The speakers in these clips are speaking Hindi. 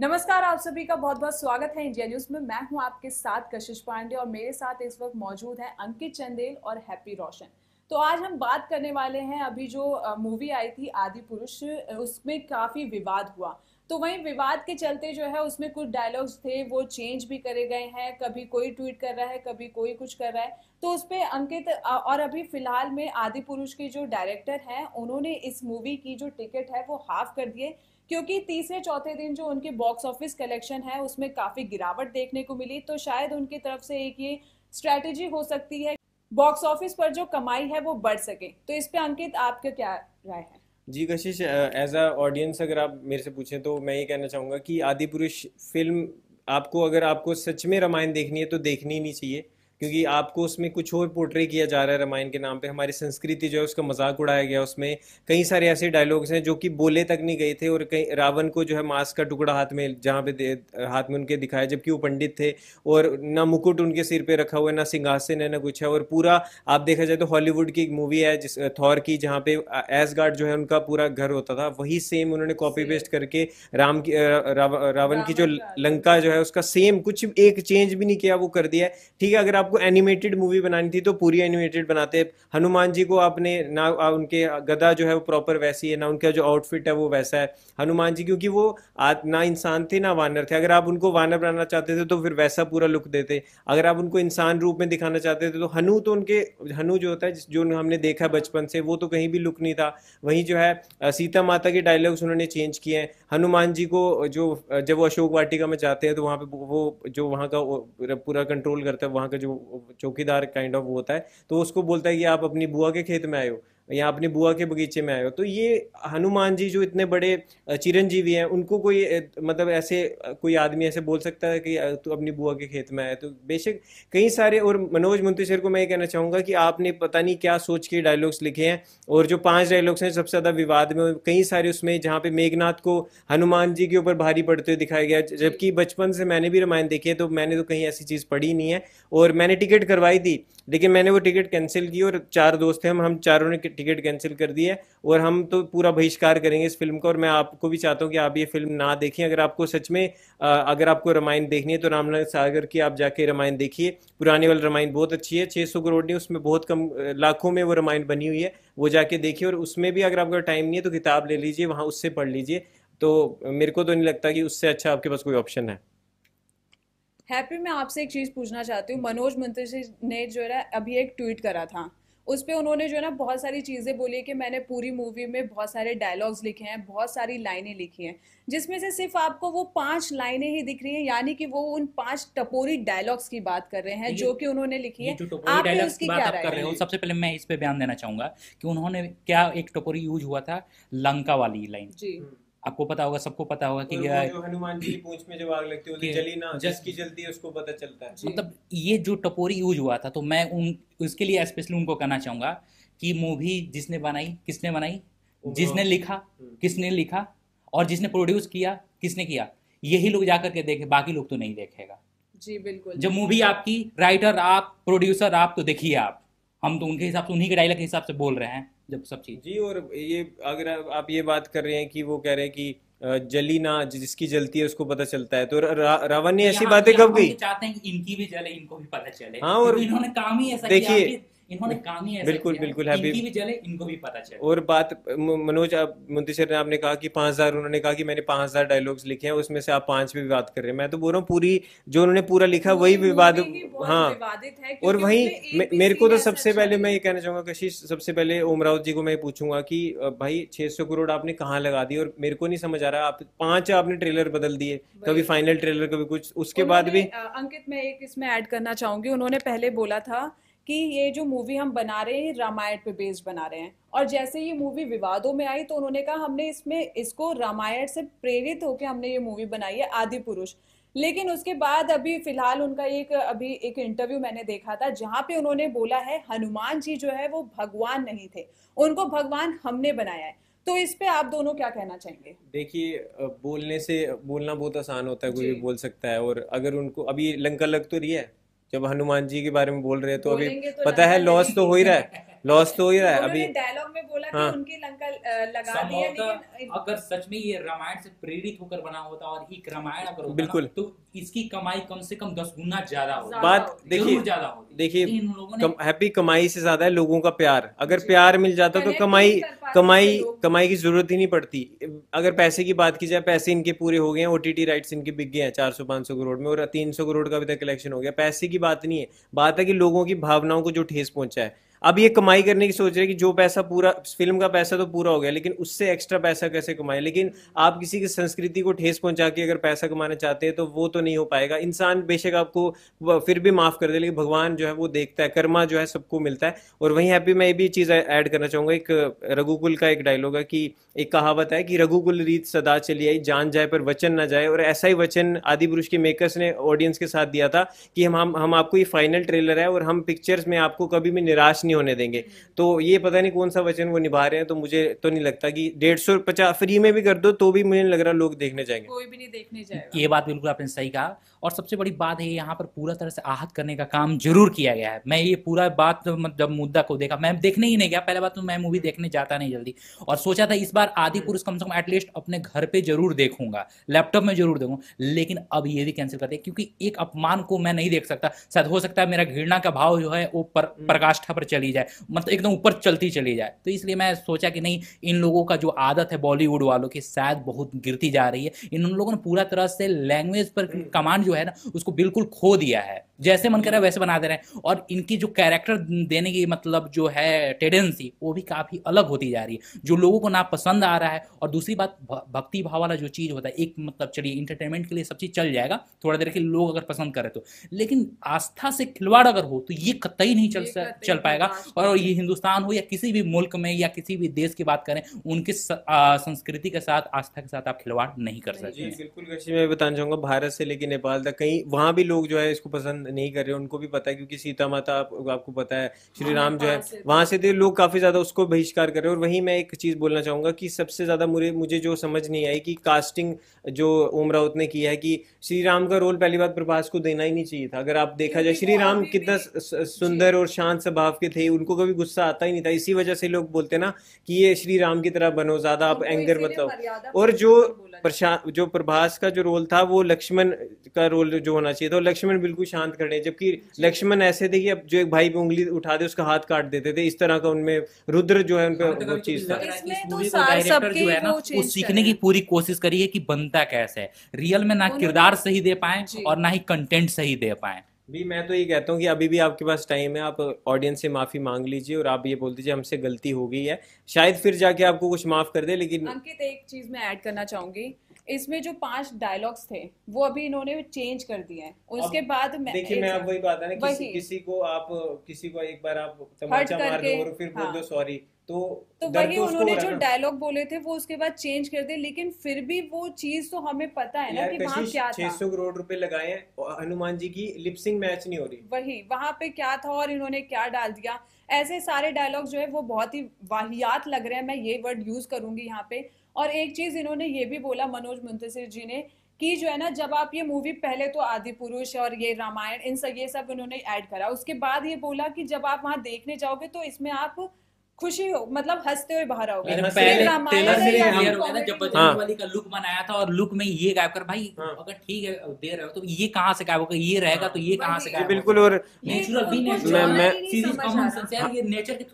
नमस्कार आप सभी का बहुत बहुत स्वागत है इंडिया न्यूज में मैं हूं आपके साथ कशिश पांडे और मेरे साथ इस वक्त मौजूद है अंकित चंदेल और हैप्पी रोशन तो आज हम बात करने वाले हैं अभी जो मूवी आई थी आदि पुरुष उसमें काफी विवाद हुआ तो वहीं विवाद के चलते जो है उसमें कुछ डायलॉग्स थे वो चेंज भी करे गए हैं कभी कोई ट्वीट कर रहा है कभी कोई कुछ कर रहा है तो उस पर अंकित और अभी फिलहाल में आदि पुरुष के जो डायरेक्टर हैं उन्होंने इस मूवी की जो टिकट है वो हाफ कर दिए क्योंकि तीसरे चौथे दिन जो उनके बॉक्स ऑफिस कलेक्शन है उसमें काफ़ी गिरावट देखने को मिली तो शायद उनकी तरफ से एक ये स्ट्रैटेजी हो सकती है बॉक्स ऑफिस पर जो कमाई है वो बढ़ सके तो इस पे अंकित आपका क्या राय है जी कशिश एज अ ऑडियंस अगर आप मेरे से पूछें तो मैं ये कहना चाहूँगा कि आदि पुरुष फिल्म आपको अगर आपको सच में रामायण देखनी है तो देखनी नहीं चाहिए क्योंकि आपको उसमें कुछ और पोर्ट्रे किया जा रहा है रामायण के नाम पे हमारी संस्कृति जो है उसका मजाक उड़ाया गया उसमें कई सारे ऐसे डायलॉग्स हैं जो कि बोले तक नहीं गए थे और कई रावण को जो है मांस का टुकड़ा हाथ में जहाँ पे हाथ में उनके दिखाया जबकि वो पंडित थे और ना मुकुट उनके सिर पे रखा हुआ है ना सिंहासन है ना कुछ है और पूरा आप देखा जाए तो हॉलीवुड की एक मूवी है जिस थौर की जहाँ पे एस जो है उनका पूरा घर होता था वही सेम उन्होंने कॉपी पेस्ट करके राम की रावण की जो लंका जो है उसका सेम कुछ एक चेंज भी नहीं किया वो कर दिया है ठीक है अगर आप आपको एनिमेटेड मूवी बनानी थी तो पूरी एनिमेटेड बनाते हनुमान जी को आपने ना उनके गदा जो है वो प्रॉपर वैसी है ना उनका जो आउटफिट है वो वैसा है हनुमान जी क्योंकि वो ना इंसान थे ना वानर थे अगर आप उनको वानर बनाना चाहते थे तो फिर वैसा पूरा लुक देते अगर आप उनको इंसान रूप में दिखाना चाहते थे तो हनु तो उनके हनु जो होता है जो हमने देखा बचपन से वो तो कहीं भी लुक नहीं था वहीं जो है सीता माता के डायलॉग्स उन्होंने चेंज किए हैं हनुमान जी को जो जब वो अशोक वाटिका में जाते हैं तो वहाँ पे वो जो वहाँ का पूरा कंट्रोल करता है वहाँ का जो चौकीदार काइंड ऑफ होता है तो उसको बोलता है कि आप अपनी बुआ के खेत में आए हो या अपनी बुआ के बगीचे में आए हो तो ये हनुमान जी जो इतने बड़े चिरंजीवी हैं उनको कोई मतलब ऐसे कोई आदमी ऐसे बोल सकता है कि तू अपनी बुआ के खेत में आया तो बेशक कई सारे और मनोज मुंतशिर को मैं ये कहना चाहूँगा कि आपने पता नहीं क्या सोच के डायलॉग्स लिखे हैं और जो पाँच डायलॉग्स हैं सबसे ज़्यादा विवाद में कई सारे उसमें जहाँ पे मेघनाथ को हनुमान जी के ऊपर भारी पड़ते हुए दिखाया गया जबकि बचपन से मैंने भी रामायण देखी है तो मैंने तो कहीं ऐसी चीज़ पढ़ी नहीं है और मैंने टिकट करवाई थी लेकिन मैंने वो टिकट कैंसिल की और चार दोस्त थे हम हम चारों ने टिकट कैंसिल कर दी है और हम तो पूरा बहिष्कार करेंगे इस फिल्म का और मैं आपको भी चाहता हूँ कि आप ये फिल्म ना देखें अगर आपको सच में अगर आपको रामायण देखनी है तो रामनाथ सागर की आप जाके रामायण देखिए पुराने वाली रामायण बहुत अच्छी है छः सौ करोड़ नहीं उसमें बहुत कम लाखों में वो रामायण बनी हुई है वो जाके देखिए और उसमें भी अगर आपका टाइम नहीं है तो किताब ले लीजिए वहाँ उससे पढ़ लीजिए तो मेरे को तो नहीं लगता कि उससे अच्छा आपके पास कोई ऑप्शन है हैप्पी मैं आपसे एक चीज़ पूछना चाहती हूँ मनोज मंत्री जी ने जो है अभी एक ट्वीट करा था उस पर उन्होंने जो है ना बहुत सारी चीज़ें बोली कि मैंने पूरी मूवी में बहुत सारे डायलॉग्स लिखे हैं बहुत सारी लाइनें लिखी हैं जिसमें से सिर्फ आपको वो पांच लाइनें ही दिख रही हैं यानी कि वो उन पांच टपोरी डायलॉग्स की बात कर रहे हैं जो कि उन्होंने लिखी है आप उसकी क्या कर रहे हो सबसे पहले मैं इस पर बयान देना चाहूंगा कि उन्होंने क्या एक टपोरी यूज हुआ था लंका वाली लाइन जी आपको पता होगा सबको पता होगा कि जो हनुमान जी की पूंछ में जब आग लगती है जली ना जिसकी जलती है उसको पता चलता है मतलब ये जो टपोरी यूज हुआ था तो मैं उन उसके लिए स्पेशली उनको कहना चाहूंगा कि मूवी जिसने बनाई किसने बनाई जिसने लिखा हम्म। किसने लिखा और जिसने प्रोड्यूस किया किसने किया यही लोग जाकर के देखे बाकी लोग तो नहीं देखेगा जी बिल्कुल जब मूवी आपकी राइटर आप प्रोड्यूसर आप तो देखिए आप हम तो उनके हिसाब से उन्हीं के डायलॉग के हिसाब से बोल रहे हैं जब सब चीज जी और ये अगर आप ये बात कर रहे हैं कि वो कह रहे हैं कि जली ना जिसकी जलती है उसको पता चलता है तो रावण ने तो ऐसी बातें कब की तो चाहते हैं इनकी भी जले इनको भी पता चले हाँ और तो इन्होंने काम ही ऐसा देखिए इन्होंने काम ही बिल्कुल बिल्कुल इनकी भी चले इनको भी पता चले और बात मनोज आप मुंतशिर ने आपने कहा कि पाँच हजार उन्होंने कहा कि मैंने पाँच हजार डायलॉग्स लिखे हैं उसमें से आप पाँच भी विवाद कर रहे हैं मैं तो बोल रहा हूँ पूरी जो उन्होंने पूरा लिखा वही विवाद हाँ और वही मेरे को तो सबसे अच्छा पहले मैं ये कहना चाहूंगा कशिश सबसे पहले ओम राउत जी को मैं पूछूंगा कि भाई छह सौ करोड़ आपने कहाँ लगा दी और मेरे को नहीं समझ आ रहा आप पांच आपने ट्रेलर बदल दिए कभी फाइनल तो। ट्रेलर कभी कुछ उसके बाद भी अंकित मैं एक इसमें ऐड करना चाहूंगी उन्होंने पहले बोला था कि ये जो मूवी हम बना रहे हैं रामायण पे बेस्ड बना रहे हैं और जैसे ये मूवी विवादों में आई तो उन्होंने कहा हमने इसमें इसको रामायण से प्रेरित होकर हमने ये मूवी बनाई है आदि पुरुष लेकिन उसके बाद अभी फिलहाल उनका एक अभी एक इंटरव्यू मैंने देखा था जहाँ पे उन्होंने बोला है हनुमान जी जो है वो भगवान नहीं थे उनको भगवान हमने बनाया है तो इस पे आप दोनों क्या कहना चाहेंगे देखिए बोलने से बोलना बहुत आसान होता है कोई भी बोल सकता है और अगर उनको अभी लंका लग तो रही है जब हनुमान जी के बारे में बोल रहे हैं तो अभी तो पता है लॉस तो हो ही रहा है लॉस तो ही रहा है अभी डायलॉग में बोला हाँ। कि उनकी लंका लगा दी है लेकिन अगर सच में ये रामायण से प्रेरित होकर बना होता और एक रामायण अगर होता बिल्कुल तो इसकी कमाई कम से कम दस गुना ज्यादा होती बात देखिए ज्यादा होती देखिए हैप्पी कमाई से ज्यादा है लोगों का प्यार अगर प्यार मिल जाता तो कमाई तो कमाई कमाई की जरूरत ही नहीं पड़ती अगर पैसे की बात की जाए पैसे इनके पूरे हो गए हैं ओटीटी राइट्स इनके बिक गए हैं चार सौ पांच सौ करोड़ में और तीन सौ करोड़ का अभी तक कलेक्शन हो गया पैसे की बात नहीं है बात है कि लोगों की भावनाओं को जो ठेस पहुंचा है अब ये कमाई करने की सोच रहे हैं कि जो पैसा पूरा फिल्म का पैसा तो पूरा हो गया लेकिन उससे एक्स्ट्रा पैसा कैसे कमाए लेकिन आप किसी की संस्कृति को ठेस पहुंचा के अगर पैसा कमाना चाहते हैं तो वो तो नहीं हो पाएगा इंसान बेशक आपको फिर भी माफ कर दे लेकिन भगवान जो है वो देखता है कर्मा जो है सबको मिलता है और वहीं हैप्पी मैं ये भी चीज ऐड करना चाहूंगा एक रघुकुल का एक डायलॉग है कि एक कहावत है कि रघुकुल रीत सदा चली आई जान जाए पर वचन ना जाए और ऐसा ही वचन आदि पुरुष के मेकर्स ने ऑडियंस के साथ दिया था कि हम हम आपको ये फाइनल ट्रेलर है और हम पिक्चर्स में आपको कभी भी निराश नहीं होने देंगे तो ये पता नहीं कौन सा वचन वो निभा रहे हैं तो मुझे तो नहीं लगता कि डेढ़ सौ पचास फ्री में भी कर दो तो भी मुझे नहीं लग रहा लोग देखने जाएंगे कोई भी नहीं देखने जाएगा ये बात बिल्कुल आपने सही कहा और सबसे बड़ी बात है यहाँ पर पूरा तरह से आहत करने का काम जरूर किया गया है मैं ये पूरा बात जब मुद्दा को देखा मैं देखने ही नहीं गया पहले बात तो मैं मूवी देखने जाता नहीं जल्दी और सोचा था इस बार आदि पुरुष कम से कम एटलीस्ट अपने घर पर जरूर देखूंगा लैपटॉप में जरूर देखूंगा लेकिन अब ये भी कैंसिल कर दिया क्योंकि एक अपमान को मैं नहीं देख सकता शायद हो सकता है मेरा घृणा का भाव जो है वो हम्म। प्रकाष्ठा पर चली जाए मतलब एकदम ऊपर चलती चली जाए तो इसलिए मैं सोचा कि नहीं इन लोगों का जो आदत है बॉलीवुड वालों की शायद बहुत गिरती जा रही है इन लोगों ने पूरा तरह से लैंग्वेज पर कमांड हम्म। जो है ना उसको बिल्कुल खो दिया है जैसे मन कर रहा है वैसे बना दे रहे हैं और इनकी जो कैरेक्टर देने की मतलब जो है टेंडेंसी वो भी काफ़ी अलग होती जा रही है जो लोगों को ना पसंद आ रहा है और दूसरी बात भक्ति भाव वाला जो चीज़ होता है एक मतलब चलिए इंटरटेनमेंट के लिए सब चीज़ चल जाएगा थोड़ा देर के लोग अगर पसंद करे तो लेकिन आस्था से खिलवाड़ अगर हो तो ये कतई नहीं चल चल पाएगा और ये हिंदुस्तान हो या किसी भी मुल्क में या किसी भी देश की बात करें उनके संस्कृति के साथ आस्था के साथ आप खिलवाड़ नहीं कर सकते बिल्कुल मैं बताना चाहूंगा भारत से लेकिन नेपाल साल तक कहीं वहाँ भी लोग जो है इसको पसंद नहीं कर रहे उनको भी पता है क्योंकि सीता माता आप, आपको पता है श्री हाँ, राम जो है वहाँ से तो, तो लोग काफ़ी ज़्यादा उसको बहिष्कार कर रहे हैं और वहीं मैं एक चीज़ बोलना चाहूंगा कि सबसे ज़्यादा मुझे मुझे जो समझ नहीं आई कि कास्टिंग जो ओम राउत ने किया है कि श्री राम का रोल पहली बात प्रभास को देना ही नहीं चाहिए था अगर आप देखा जाए श्री तो राम कितना सुंदर और शांत स्वभाव के थे उनको कभी गुस्सा आता ही नहीं था इसी वजह से लोग बोलते ना कि ये श्री राम की तरह बनो ज़्यादा आप एंगर बताओ और जो प्रशांत जो प्रभास का जो रोल था वो लक्ष्मण का का रोल जो होना चाहिए था लक्ष्मण बिल्कुल शांत कर रहे जबकि लक्ष्मण ऐसे थे कि अब जो एक भाई पे उंगली उठा दे उसका हाथ काट देते थे इस तरह का उनमें रुद्र जो है उनपे हाँ, मतलब वो चीज था तो सीखने की पूरी कोशिश करी है कि बनता कैसे है रियल में ना किरदार तो- सही दे पाए और ना ही कंटेंट सही दे पाए भी मैं तो ये कहता हूँ कि अभी भी आपके पास टाइम है आप ऑडियंस से माफ़ी मांग लीजिए और आप ये बोल दीजिए हमसे गलती हो गई है शायद फिर जाके आपको कुछ माफ़ कर दे लेकिन अंकित एक चीज़ मैं ऐड करना चाहूंगी इसमें जो पांच डायलॉग्स थे वो अभी इन्होंने चेंज कर दिए हैं उसके बाद देखिए मैं वही बात है ना किसी, किसी को आप किसी को एक बार आप तमाचा मार दो और फिर हाँ, बोल दो सॉरी हाँ। तो तो वही तो उन्होंने जो डायलॉग बोले थे वो उसके बाद चेंज कर दिए लेकिन फिर भी वो चीज तो हमें पता है ना कि वहाँ क्या छह सौ करोड़ रुपए लगाए हैं हनुमान जी की लिपसिंग मैच नहीं हो रही वही वहाँ पे क्या था और इन्होंने क्या डाल दिया ऐसे सारे डायलॉग जो है वो बहुत ही वाहियात लग रहे हैं मैं ये वर्ड यूज करूंगी यहाँ पे और एक चीज़ इन्होंने ये भी बोला मनोज मुंतसिर जी ने कि जो है ना जब आप ये मूवी पहले तो आदि पुरुष और ये रामायण इन सब ये सब उन्होंने ऐड करा उसके बाद ये बोला कि जब आप वहाँ देखने जाओगे तो इसमें आप खुशी हो मतलब हंसते हुए बाहर आओगे पहले हाँ। का लुक बनाया था और लुक में ये गायब कर भाई हाँ। अगर ठीक है दे रहे हो तो ये कहाँ से गायब होगा ये रहेगा हाँ। तो ये कहाँ से गायब बिल्कुल और नेचुरल तो भी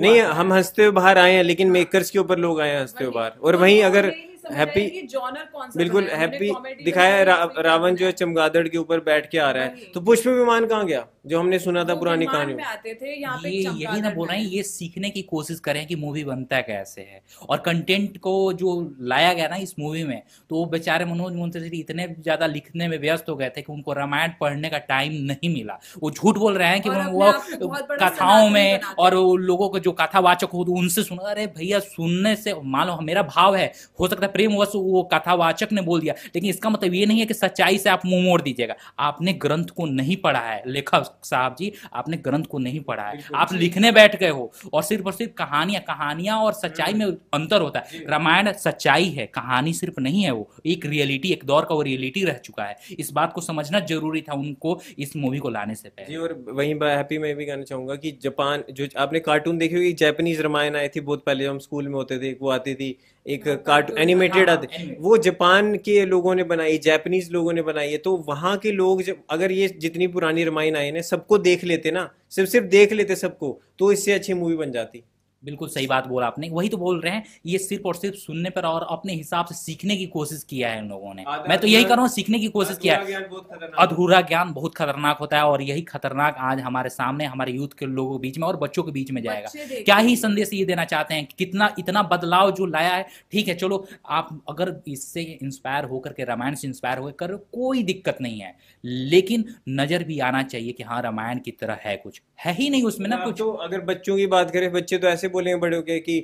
नहीं हम हंसते हुए बाहर आए हैं लेकिन मेकर्स के ऊपर लोग आए हैं हंसते हुए बाहर और वहीं अगर हैप्पी जॉनर कौन सा बिल्कुल हैप्पी दिखाया रा, रावण जो है चमगादड़ के ऊपर बैठ के आ रहा है तो पुष्प विमान कहाँ गया जो हमने सुना था पुरानी कहानी में आते थे यहाँ यही ना बोल रहे ये सीखने की कोशिश करें कि मूवी बनता कैसे है और कंटेंट को जो लाया गया ना इस मूवी में तो वो बेचारे मनोज मुंशी इतने ज्यादा लिखने में व्यस्त हो गए थे कि उनको रामायण पढ़ने का टाइम नहीं मिला वो झूठ बोल रहे हैं कि वो कथाओं में और लोगों को जो कथावाचक हो तो उनसे सुना अरे भैया सुनने से मान लो मेरा भाव है हो सकता है प्रेमवश वो कथावाचक ने बोल दिया लेकिन इसका मतलब ये नहीं है कि सच्चाई से आप मुंह मोड़ दीजिएगा आपने ग्रंथ को नहीं पढ़ा है लेखक साहब जी आपने ग्रंथ को नहीं पढ़ा है आप लिखने बैठ गए हो और सिर्फ और सिर्फ कहानियां कहानियां और सच्चाई में हम्म। अंतर होता है रामायण सच्चाई है कहानी सिर्फ नहीं है वो एक रियलिटी एक दौर का वो रियलिटी रह चुका है इस बात को समझना जरूरी था उनको इस मूवी को लाने से पहले जी और वही हैप्पी मैं भी कहना चाहूंगा कि जापान जो आपने कार्टून देखी होगी जैपनीज रामायण आई थी बहुत पहले हम स्कूल में होते थे वो आती थी एक हाँ, कार्टून एनिमेटेड आते हाँ, वो जापान के लोगों ने बनाई जापानीज लोगों ने बनाई है तो वहां के लोग जब अगर ये जितनी पुरानी रामायण आई ना सबको देख लेते ना सिर्फ सिर्फ देख लेते सबको तो इससे अच्छी मूवी बन जाती बिल्कुल सही बात बोला आपने वही तो बोल रहे हैं ये सिर्फ और सिर्फ सुनने पर और अपने हिसाब से सीखने की कोशिश किया है उन लोगों ने मैं तो यही कर रहा हूँ सीखने की कोशिश किया है अधूरा ज्ञान बहुत खतरनाक होता है और यही खतरनाक आज हमारे सामने हमारे यूथ के लोगों के बीच में और बच्चों के बीच में जाएगा क्या ही संदेश ये देना चाहते हैं कितना इतना बदलाव जो लाया है ठीक है चलो आप अगर इससे इंस्पायर होकर के रामायण से इंस्पायर होकर कोई दिक्कत नहीं है लेकिन नजर भी आना चाहिए कि हाँ रामायण की तरह है कुछ है ही नहीं उसमें ना हाँ, कुछ तो अगर बच्चों की बात करें बच्चे तो ऐसे बोलेंगे बड़े हो गए कि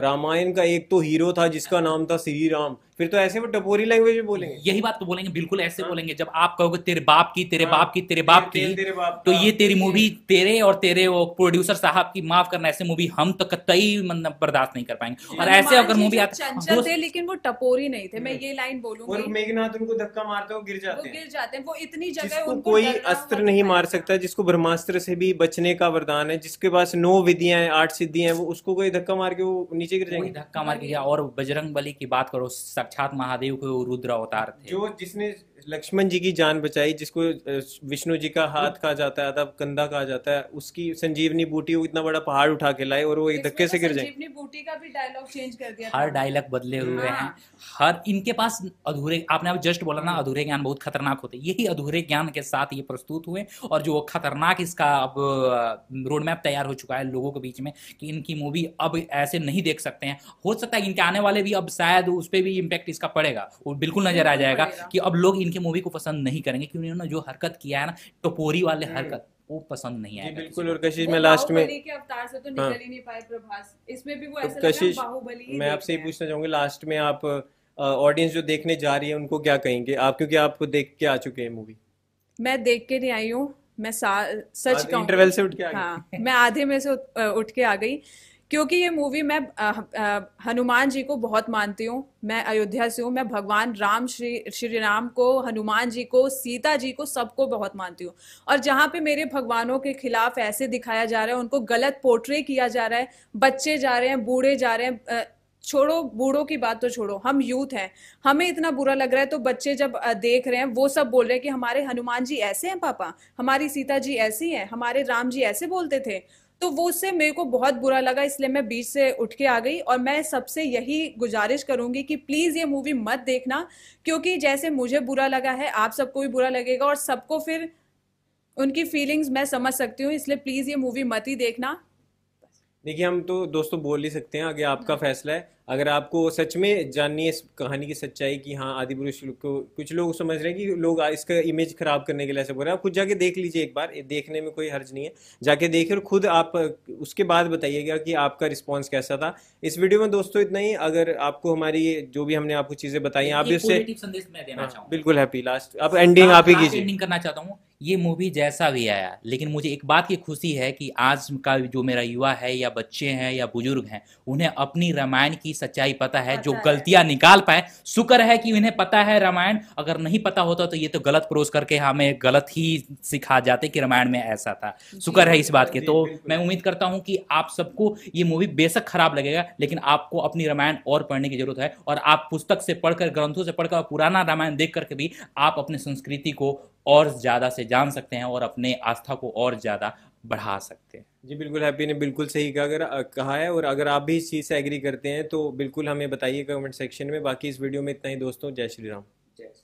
रामायण का एक तो हीरो था जिसका नाम था श्री राम फिर तो ऐसे वो टपोरी लैंग्वेज में बोलेंगे यही बात तो बोलेंगे बिल्कुल ऐसे हाँ? बोलेंगे जब आप कहोगे तेरे बाप की तेरे हाँ। बाप की तेरे बाप की तेरे, बाप तो ये तेरी मूवी तेरे और तेरे वो प्रोड्यूसर साहब की माफ करना ऐसे मूवी हम तो कतई मतलब बर्दाश्त नहीं कर पाएंगे और ऐसे अगर मूवी आते हाँ, लेकिन वो टपोरी नहीं थे मैं हम्म। ये लाइन बोलूंगी मेघनाथ उनको धक्का मारते गिर जाते गिर जाते हैं वो इतनी जगह कोई अस्त्र नहीं मार सकता जिसको ब्रह्मास्त्र से भी बचने का वरदान है जिसके पास नौ विधियां हैं आठ सिद्धियां हैं वो उसको कोई धक्का मार के वो नीचे गिर जाएंगे धक्का मार के गया और बजरंग बली की बात करो साक्षात महादेव के रुद्र अवतार थे जो जिसने लक्ष्मण जी की जान बचाई जिसको विष्णु जी का हाथ कहा जाता है आधा कंधा कहा जाता है उसकी संजीवनी बूटी वो इतना बड़ा पहाड़ उठा के लाए और वो एक धक्के से तो गिर जाए संजीवनी बूटी का भी डायलॉग चेंज कर दिया हर डायलॉग बदले हुए हाँ। हैं हर इनके पास अधूरे आपने आप जस्ट बोला ना अधूरे ज्ञान बहुत खतरनाक होते यही अधूरे ज्ञान के साथ ये प्रस्तुत हुए और जो खतरनाक इसका अब रोड मैप तैयार हो चुका है लोगों के बीच में कि इनकी मूवी अब ऐसे नहीं देख सकते हैं हो सकता है इनके आने वाले भी अब शायद उस पर भी इम्पैक्ट इसका पड़ेगा वो बिल्कुल नजर आ जाएगा कि अब लोग इनके इनकी मूवी को पसंद नहीं करेंगे क्योंकि उन्होंने जो हरकत किया है ना टपोरी वाले हम्म। हरकत वो पसंद नहीं आया बिल्कुल और कशिश में लास्ट में के अवतार से तो हाँ। निकल ही नहीं पाए प्रभास इसमें भी वो ऐसा कशिश मैं आपसे ये पूछना चाहूंगी लास्ट में आप ऑडियंस जो देखने जा रही है उनको क्या कहेंगे आप क्योंकि आप देख के आ चुके हैं मूवी मैं देख के नहीं आई हूँ मैं सच इंटरवल से उठ के हाँ मैं आधे में से उठ के आ गई क्योंकि ये मूवी मैं हनुमान जी को बहुत मानती हूँ मैं अयोध्या से हूँ मैं भगवान राम श्री श्री राम को हनुमान जी को सीता जी को सबको बहुत मानती हूँ और जहाँ पे मेरे भगवानों के खिलाफ ऐसे दिखाया जा रहा है उनको गलत पोर्ट्रे किया जा रहा है बच्चे जा रहे हैं बूढ़े जा रहे हैं छोड़ो बूढ़ों की बात तो छोड़ो हम यूथ हैं हमें इतना बुरा लग रहा है तो बच्चे जब देख रहे हैं वो सब बोल रहे हैं कि हमारे हनुमान जी ऐसे हैं पापा हमारी सीता जी ऐसी हैं हमारे राम जी ऐसे बोलते थे तो वो उससे मेरे को बहुत बुरा लगा इसलिए मैं बीच से उठ के आ गई और मैं सबसे यही गुजारिश करूंगी कि प्लीज़ ये मूवी मत देखना क्योंकि जैसे मुझे बुरा लगा है आप सबको भी बुरा लगेगा और सबको फिर उनकी फीलिंग्स मैं समझ सकती हूँ इसलिए प्लीज़ ये मूवी मत ही देखना देखिए हम तो दोस्तों बोल ही सकते हैं आगे आपका हाँ। फैसला है अगर आपको सच में जाननी है इस कहानी की सच्चाई कि हाँ आदि पुरुष को कुछ लोग समझ रहे हैं कि लोग इसका इमेज खराब करने के लिए ऐसा बोल रहे हैं आप खुद जाके देख लीजिए एक बार देखने में कोई हर्ज नहीं है जाके देखिए और खुद आप उसके बाद बताइएगा कि आपका रिस्पॉन्स कैसा था इस वीडियो में दोस्तों इतना ही अगर आपको हमारी जो भी हमने आपको चीजें बताई आप भी उससे हाँ, बिल्कुल हैप्पी लास्ट आप एंडिंग आप ही कीजिए करना चाहता हूँ ये मूवी जैसा भी आया लेकिन मुझे एक बात की खुशी है कि आज का जो मेरा युवा है या बच्चे हैं या बुजुर्ग हैं उन्हें अपनी रामायण की सच्चाई पता है जो गलतियां निकाल पाए शुक्र है कि उन्हें पता है रामायण अगर नहीं पता होता तो ये तो गलत परोस करके हमें गलत ही सिखा जाते कि रामायण में ऐसा था शुक्र है इस बात के तो मैं उम्मीद करता हूँ कि आप सबको ये मूवी बेशक खराब लगेगा लेकिन आपको अपनी रामायण और पढ़ने की जरूरत है और आप पुस्तक से पढ़कर ग्रंथों से पढ़कर पुराना रामायण देख करके भी आप अपने संस्कृति को और ज़्यादा से जान सकते हैं और अपने आस्था को और ज़्यादा बढ़ा सकते हैं जी बिल्कुल हैप्पी ने बिल्कुल सही कहा अगर कहा है और अगर आप भी इस चीज़ से एग्री करते हैं तो बिल्कुल हमें बताइए कमेंट सेक्शन में बाकी इस वीडियो में इतना ही दोस्तों जय श्री राम जय